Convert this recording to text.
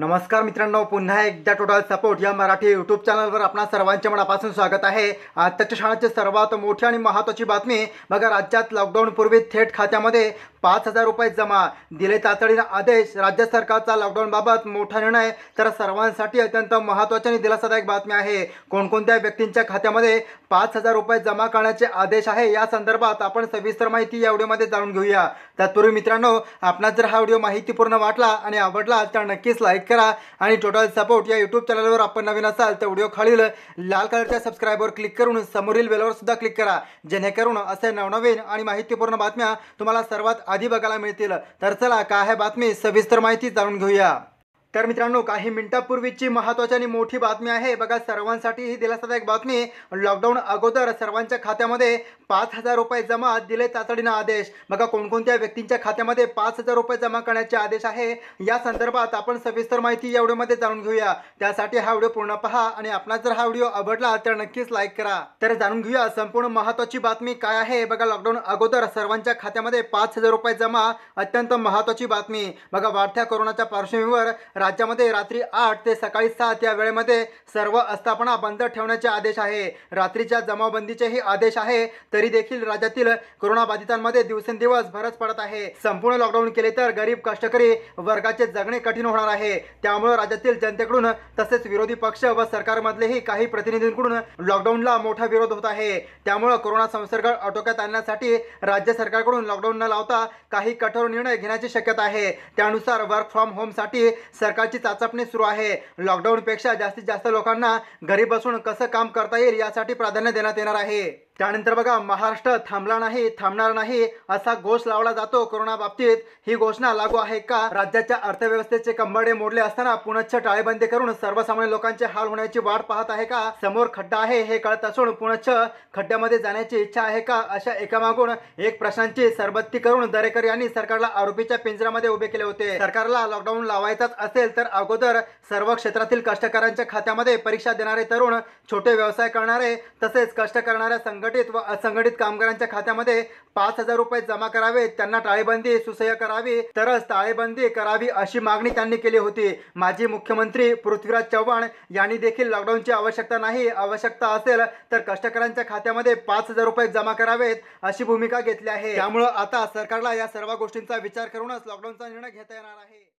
नमस्कार मित्रांनो पुन्हा एकदा टोटल सपोर्ट या मराठी यूट्यूब चॅनलवर आपणा सर्वांच्या मनापासून स्वागत आहे आत्ताच्या शाळेचे सर्वात मोठी आणि महत्त्वाची बातमी बघा राज्यात लॉकडाऊनपूर्वी थेट खात्यामध्ये पाच हजार रुपये जमा दिले तातडीनं आदेश राज्य सरकारचा लॉकडाऊनबाबत मोठा निर्णय तर सर्वांसाठी अत्यंत महत्त्वाची आणि दिलासादायक बातमी आहे कोणकोणत्या व्यक्तींच्या खात्यामध्ये पाच हजार रुपये जमा करण्याचे आदेश आहे या संदर्भात आपण सविस्तर माहिती या व्हिडिओमध्ये जाणून घेऊया तत्पूर्वी मित्रांनो आपणास जर हा व्हिडिओ माहितीपूर्ण वाटला आणि आवडला तर नक्कीच लाईक करा आणि टोटल सपोर्ट या यूट्यूब चॅनलवर आपण नवीन असाल तर व्हिडिओ खालील लाल कलरच्या सबस्क्राईबवर क्लिक करून समोरील बेलवर सुद्धा क्लिक करा जेणेकरून असे नवनवीन आणि माहितीपूर्ण बातम्या तुम्हाला सर्वात आधी बघायला मिळतील तर चला काय आहे बातमी सविस्तर माहिती जाणून घेऊया तर मित्रांनो काही मिनिटांपूर्वीची महत्त्वाची आणि मोठी बातमी आहे बघा सर्वांसाठी ही दिलासादायक बातमी लॉकडाऊन अगोदर सर्वांच्या खात्यामध्ये पाच हजार रुपये जमा दिले तातडीनं आदेश बघा कोणकोणत्या व्यक्तींच्या खात्यामध्ये पाच हजार रुपये जमा करण्याचे आदेश आहे या संदर्भात आपण सविस्तर माहिती या व्हिडिओमध्ये जाणून घेऊया त्यासाठी हा व्हिडिओ पूर्ण पहा आणि आपला जर हा व्हिडिओ आवडला तर नक्कीच लाईक करा तर जाणून घेऊया संपूर्ण महत्त्वाची बातमी काय आहे बघा लॉकडाऊन अगोदर सर्वांच्या खात्यामध्ये पाच हजार रुपये जमा अत्यंत महत्त्वाची बातमी बघा वाढत्या कोरोनाच्या पार्श्वभूमीवर राज्यामध्ये रात्री आठ ते सकाळी सात या वेळेमध्ये सर्व आस्थापना बंद ठेवण्याचे आदेश आहे रात्रीच्या जमावबंदीचेही आदेश आहे तरी देखील राज्यातील बाधितांमध्ये दिवसेंदिवस भरच पडत आहे संपूर्ण लॉकडाऊन केले तर गरीब कष्टकरी वर्गाचे जगणे कठीण होणार आहे त्यामुळे राज्यातील जनतेकडून तसेच विरोधी पक्ष व सरकारमधलेही काही प्रतिनिधींकडून लॉकडाऊनला मोठा विरोध होत आहे त्यामुळे कोरोना संसर्ग आटोक्यात आणण्यासाठी राज्य सरकारकडून लॉकडाऊन न लावता काही कठोर निर्णय घेण्याची शक्यता आहे त्यानुसार वर्क फ्रॉम होमसाठी सर सरकारची चाचपणी सुरू आहे लॉकडाऊनपेक्षा जास्तीत जास्त लोकांना घरी बसून कसं काम करता येईल यासाठी प्राधान्य देण्यात येणार आहे त्यानंतर बघा महाराष्ट्र थांबला नाही थांबणार नाही असा घोष लावला जातो कोरोना बाबतीत ही घोषणा लागू आहे का राज्याच्या अर्थव्यवस्थेचे कंबाडे मोडले असताना पुनश्च टाळेबंदी करून सर्वसामान्य लोकांचे हाल होण्याची वाट पाहत आहे का समोर खड्डा आहे हे कळत असून पुनश्च खड्ड्यामध्ये जाण्याची इच्छा आहे का अशा एकामागून एक प्रश्नांची सरबत्ती करून दरेकर यांनी सरकारला आरोपीच्या पिंजरामध्ये उभे केले होते सरकारला लॉकडाऊन लावायचाच असेल तर अगोदर सर्व क्षेत्रातील कष्टकऱ्यांच्या खात्यामध्ये परीक्षा देणारे तरुण छोटे व्यवसाय करणारे तसेच कष्ट करणाऱ्या संघटना असंघटित व असंघटित कामगारांच्या खात्यामध्ये पाच हजार रुपये जमा करावे त्यांना टाळेबंदी सुसह्य करावी तरच टाळेबंदी करावी अशी मागणी त्यांनी केली होती माजी मुख्यमंत्री पृथ्वीराज चव्हाण यांनी देखील लॉकडाऊनची आवश्यकता नाही आवश्यकता असेल तर कष्टकऱ्यांच्या खात्यामध्ये पाच हजार रुपये जमा करावेत अशी भूमिका घेतली आहे त्यामुळं आता सरकारला या सर्व गोष्टींचा विचार करूनच लॉकडाऊनचा निर्णय घेता येणार आहे